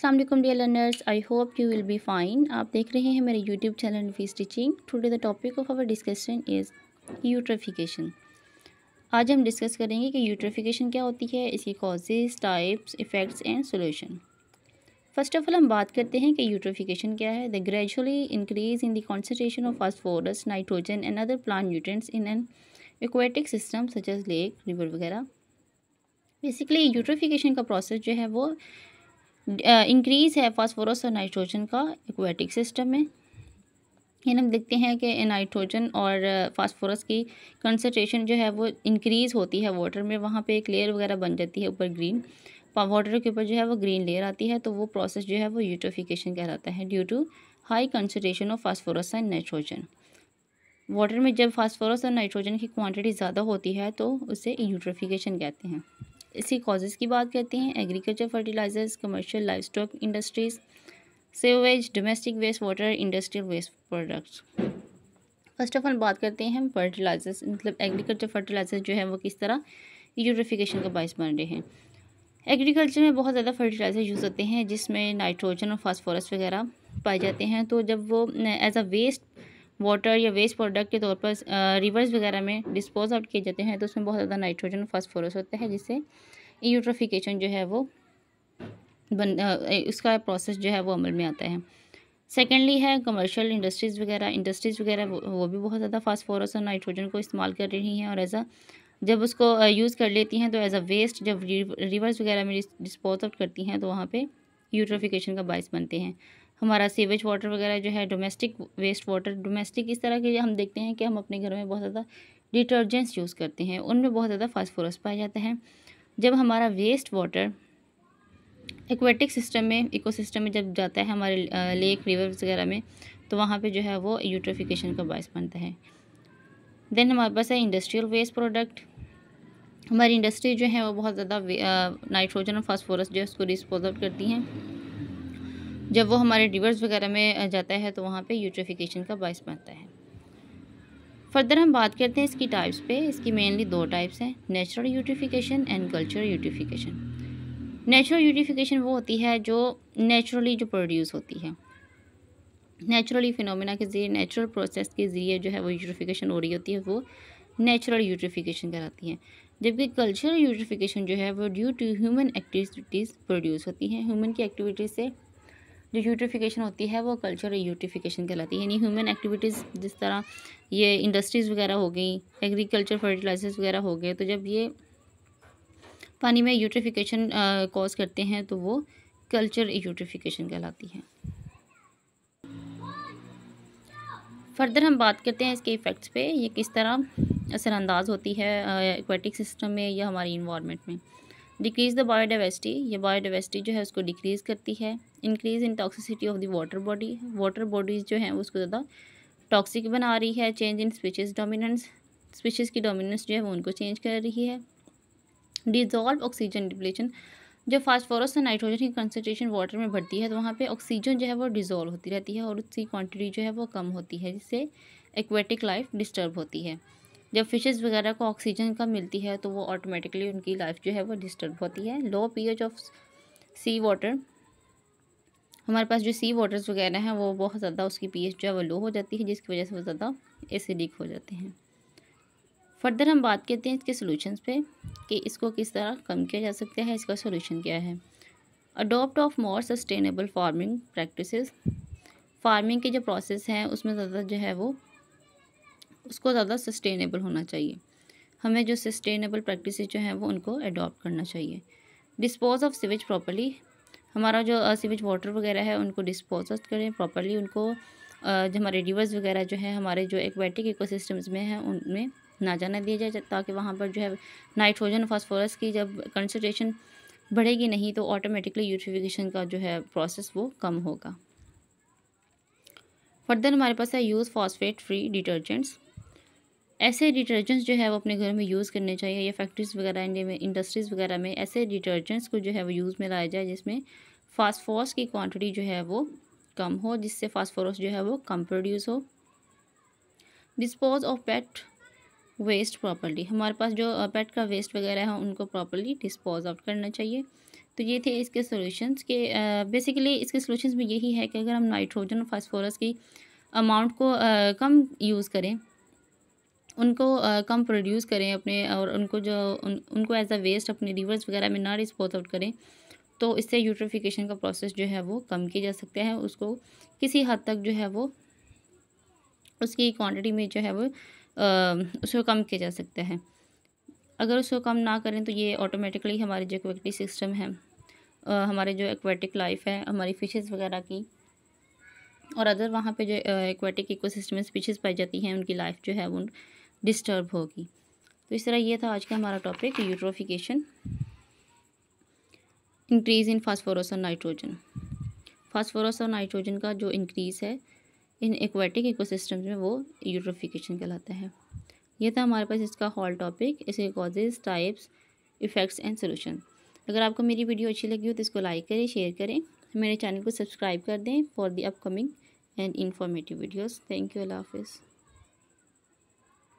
Aslam dear learners I hope you will be fine आप देख रहे हैं मेरे YouTube channel fees stitching today the topic of our discussion is eutrophication आज हम डिस्कस करेंगे कि यूट्रफिकेशन क्या होती है इसकी causes types effects and solution first of all हम बात करते हैं कि यूट्रफिकेशन क्या है the gradually increase in the concentration of phosphorus nitrogen and other plan nutrients in an aquatic system such as lake river वगैरह बेसिकली यूट्रफिकेशन का process जो है वो इंक्रीज़ है फॉस्फोरस और नाइट्रोजन का एक्वेटिक सिस्टम में ये हम देखते हैं कि नाइट्रोजन और फास्फोरस की कंसनट्रेशन जो है वो इंक्रीज़ होती है वाटर में वहाँ पे एक लेयर वगैरह बन जाती है ऊपर ग्रीन वाटर के ऊपर जो है वो ग्रीन लेयर आती है तो वो प्रोसेस जो है वो यूट्रोफिकेशन कहलाता है due to high concentration of phosphorus and nitrogen water में जब फास्फोरस और नाइट्रोजन की क्वान्टिटी ज़्यादा होती है तो उसे यूट्रोफिकेशन कहते हैं इसी कॉजेज़ की बात करते हैं agriculture fertilisers commercial livestock industries sewage domestic waste water industrial waste products first of all बात करते हैं हम फर्टिलाइजर्स मतलब एग्रीकल्चर फर्टिलाइजर्स जो है वो किस तरह यूट्रिफिकेशन का बायस बन रहे हैं एग्रीकल्चर में बहुत ज़्यादा फर्टिलाइज़र यूज़ होते हैं जिसमें नाइट्रोजन और फास्फोरस वगैरह पाए जाते हैं तो जब वो एज अ वेस्ट वाटर या वेस्ट प्रोडक्ट के तौर पर रिवर्स वगैरह में डिस्पोज आउट किए जाते हैं तो उसमें बहुत ज़्यादा नाइट्रोजन फॉस्फोरस होता है जिससे यूट्रोफिकेशन जो है वो बन उसका प्रोसेस जो है वो अमल में आता है सेकेंडली है कमर्शियल इंडस्ट्रीज़ वगैरह इंडस्ट्रीज़ वगैरह वो, भी बहुत ज़्यादा फास्फोरस और नाइट्रोजन को इस्तेमाल कर रही हैं और एज अ जब उसको यूज़ कर लेती हैं तो एज अ वेस्ट जब रिवर्स वगैरह में डिस्पोज आउट करती हैं तो वहाँ पे यूट्रोफिकेशन का बायस बनते हैं हमारा सीवेज वाटर वगैरह जो है डोमेस्टिक वेस्ट वाटर डोमेस्टिक इस तरह के हम देखते हैं कि हम अपने घरों में बहुत ज़्यादा डिटर्जेंट्स यूज़ करते हैं उनमें बहुत ज़्यादा फास्फोरस पाया जाता है जब हमारा वेस्ट वाटर एक्वेटिक सिस्टम में इकोसिस्टम में जब जाता है हमारे लेक रिवर वगैरह में तो वहाँ पे जो है वो यूट्रोफिकेशन का बायस बनता है देन हमारे पास है इंडस्ट्रियल वेस्ट प्रोडक्ट हमारी इंडस्ट्री जो है वो बहुत ज़्यादा नाइट्रोजन और फास्फोरस जो है उसको डिस्पोज आउट करती हैं जब वो हमारे डिवर्स वगैरह में जाता है तो वहाँ पे यूट्रोफिकेशन का बायस बनता है फर्दर हम बात करते हैं इसकी टाइप्स पे इसकी मेनली दो टाइप्स हैं natural eutrophication and cultural eutrophication natural eutrophication वो होती है जो नेचुरली जो प्रोड्यूस होती है नेचुरली फिनोमिना के ज़रिए नेचुरल प्रोसेस के ज़रिए जो है वो यूटिफिकेशन हो रही होती है वो नेचुरल यूट्रिफिकेशन कराती है जबकि कल्चरल यूटिफिकेशन जो है वो due to human activities produce होती हैं ह्यूमन की एक्टिविटीज़ से जो यूटिफिकेशन होती है वो कल्चर यूटिफिकेशन कहलाती है यानी ह्यूमन एक्टिविटीज़ जिस तरह ये इंडस्ट्रीज़ वगैरह हो गई एग्रीकल्चर फर्टिलाइजर्स वगैरह हो गए तो जब ये पानी में यूट्रीफिकेशन कॉज करते हैं तो वो कल्चर यूट्रीफिकेशन कहलाती है फर्दर हम बात करते हैं इसके इफ़ेक्ट्स पे ये किस तरह असरानंदाज होती है एक्वेटिक सिस्टम में या हमारी इन्वामेंट में डिक्रीज़ द बायोडावर्सिटी ये बायोडावर्सिटी जो है उसको डिक्रीज़ करती है increase in toxicity of the water body water bodies जो हैं उसको ज़्यादा टॉक्सिक बना रही है change in species dominance species की डोमिनेंस जो है वो उनको चेंज कर रही है डिजॉल्व ऑक्सीजन डिप्लेशन जब फास्फोरस और नाइट्रोजन की कंसनट्रेशन वाटर में बढ़ती है तो वहाँ पे ऑक्सीजन जो है वो डिज़ोल्व होती रहती है और उसकी क्वांटिटी जो है वो कम होती है जिससे एक्वेटिक लाइफ डिस्टर्ब होती है जब फिशेस वगैरह को ऑक्सीजन का मिलती है तो वो ऑटोमेटिकली उनकी लाइफ जो है वो डिस्टर्ब होती है low pH of sea water हमारे पास जो सी वाटर्स वगैरह हैं वो बहुत ज़्यादा उसकी पीएच जो है वो लो हो जाती है जिसकी वजह से वो ज़्यादा एसिडिक हो जाते हैं फर्दर हम बात करते हैं इसके सोलूशन पर कि इसको किस तरह कम किया जा सकता है इसका सोल्यूशन क्या है adopt of more sustainable farming practice farming के जो प्रोसेस हैं उसमें ज़्यादा जो है वो उसको ज़्यादा सस्टेनेबल होना चाहिए हमें जो सस्टेनेबल प्रैक्टिस जो हैं वो उनको अडॉप्ट करना चाहिए डिस्पोज ऑफ सिवेज प्रॉपरली हमारा जो सीवेज वाटर वगैरह है उनको डिस्पोज करें प्रॉपरली उनको जो हमारे रिवर्स वगैरह जो है हमारे जो एक्वेटिक इकोसिस्टम्स में हैं उनमें ना जाना दिया जाए ताकि वहाँ पर जो है नाइट्रोजन फास्फोरस की जब कंसनट्रेशन बढ़ेगी नहीं तो ऑटोमेटिकली यूट्रीफिकेशन का जो है प्रोसेस वो कम होगा फर्दर हमारे पास है यूज़ फॉस्फेट फ्री डिटर्जेंट्स ऐसे डिटर्जेंट्स जो है वो अपने घर में यूज़ करने चाहिए या फैक्ट्रीज़ वगैरह इंडिया में इंडस्ट्रीज़ वगैरह में ऐसे डिटर्जेंट्स को जो है वो यूज़ में लाया जाए जिसमें फास्फोरस की क्वांटिटी जो है वो कम हो जिससे फास्फोरस जो है वो कम प्रोड्यूस हो dispose of pet waste properly हमारे पास जो पेट का वेस्ट वगैरह है उनको प्रॉपरली डिस्पोज आउट करना चाहिए तो ये थे इसके सॉल्यूशंस के बेसिकली इसके सॉल्यूशंस में यही है कि अगर हम नाइट्रोजन और फास्फोरस की अमाउंट को आ, कम यूज़ करें उनको आ, कम प्रोड्यूस करें अपने और उनको जो उन, उनको एज अ वेस्ट अपने रिवर्स वगैरह में ना डिस्पोज आउट करें तो इससे यूट्रोफिकेशन का प्रोसेस जो है वो कम किया जा सकता है उसको किसी हद तक जो है वो उसकी क्वांटिटी में जो है वो उसको कम किया जा सकता है अगर उसको कम ना करें तो ये ऑटोमेटिकली हमारे जो एक्वेटिक सिस्टम है आ, हमारे जो एक्वेटिक लाइफ है हमारी फिशेज़ वगैरह की और अदर वहाँ पे जो एक्वेटिक इकोसिस्टम में स्पीशीज़ पाई जाती हैं उनकी लाइफ जो है वो डिस्टर्ब होगी तो इस तरह ये था आज का हमारा topic eutrophication increase in phosphorus और नाइट्रोजन फास्फोरस और नाइट्रोजन का जो इंक्रीज़ है इन एक्वेटिक इकोसिस्टम में वो यूट्रोफिकेशन कहलाता है ये था हमारे पास इसका हॉल टॉपिक इसके causes types effects and solution अगर आपको मेरी वीडियो अच्छी लगी हो तो इसको लाइक करें शेयर करें मेरे चैनल को सब्सक्राइब कर दें for the upcoming and informative videos thank you अल्लाह हाफिज़